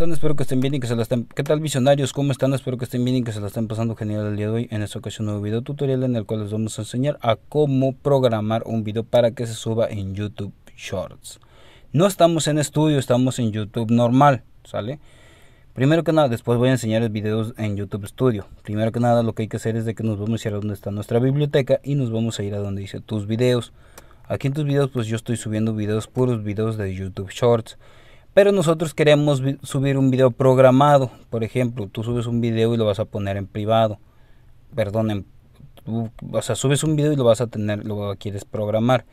Espero que estén bien y que se la estén... ¿Qué tal visionarios? ¿Cómo están? Espero que estén bien y que se la estén pasando genial el día de hoy. En esta ocasión un nuevo video tutorial en el cual les vamos a enseñar a cómo programar un video para que se suba en YouTube Shorts. No estamos en estudio, estamos en YouTube normal, ¿sale? Primero que nada, después voy a enseñar enseñarles videos en YouTube Studio. Primero que nada, lo que hay que hacer es de que nos vamos a ir a donde está nuestra biblioteca y nos vamos a ir a donde dice tus videos. Aquí en tus videos, pues yo estoy subiendo videos, puros videos de YouTube Shorts. Pero nosotros queremos subir un video programado. Por ejemplo, tú subes un video y lo vas a poner en privado. Perdón, o sea, subes un video y lo vas a tener, lo quieres programar.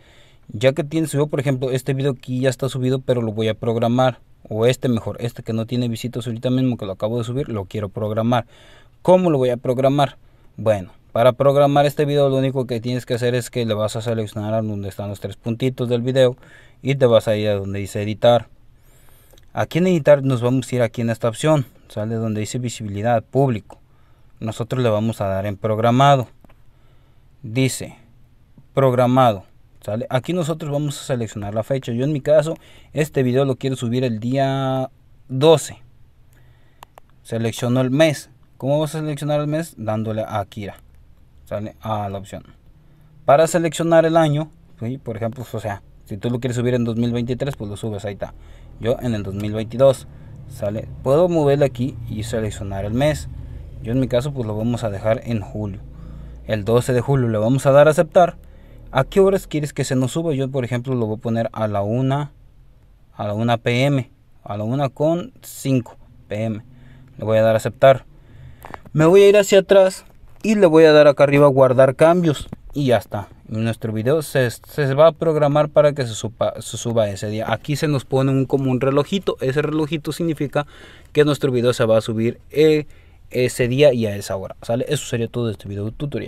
Ya que tienes, yo por ejemplo, este video aquí ya está subido, pero lo voy a programar. O este mejor, este que no tiene visitas ahorita mismo, que lo acabo de subir, lo quiero programar. ¿Cómo lo voy a programar? Bueno, para programar este video lo único que tienes que hacer es que le vas a seleccionar a donde están los tres puntitos del video y te vas a ir a donde dice editar Aquí en editar nos vamos a ir aquí en esta opción, sale donde dice visibilidad público. Nosotros le vamos a dar en programado. Dice programado. ¿sale? Aquí nosotros vamos a seleccionar la fecha. Yo en mi caso este video lo quiero subir el día 12. Selecciono el mes. ¿Cómo vas a seleccionar el mes? Dándole a Akira. Sale a la opción. Para seleccionar el año, ¿sí? por ejemplo, o sea, si tú lo quieres subir en 2023, pues lo subes, ahí está. Yo en el 2022, ¿sale? Puedo moverle aquí y seleccionar el mes. Yo en mi caso, pues lo vamos a dejar en julio. El 12 de julio le vamos a dar a aceptar. ¿A qué horas quieres que se nos suba? Yo, por ejemplo, lo voy a poner a la 1, a la 1 pm, a la 1 con 5 pm. Le voy a dar a aceptar. Me voy a ir hacia atrás y le voy a dar acá arriba guardar cambios y ya está. Nuestro video se, va a programar para que se suba, ese día. Aquí se nos pone un, como un relojito. Ese relojito significa que nuestro video se va a subir eh, ese día y a esa hora. ¿Sale? Eso sería todo este video tutorial.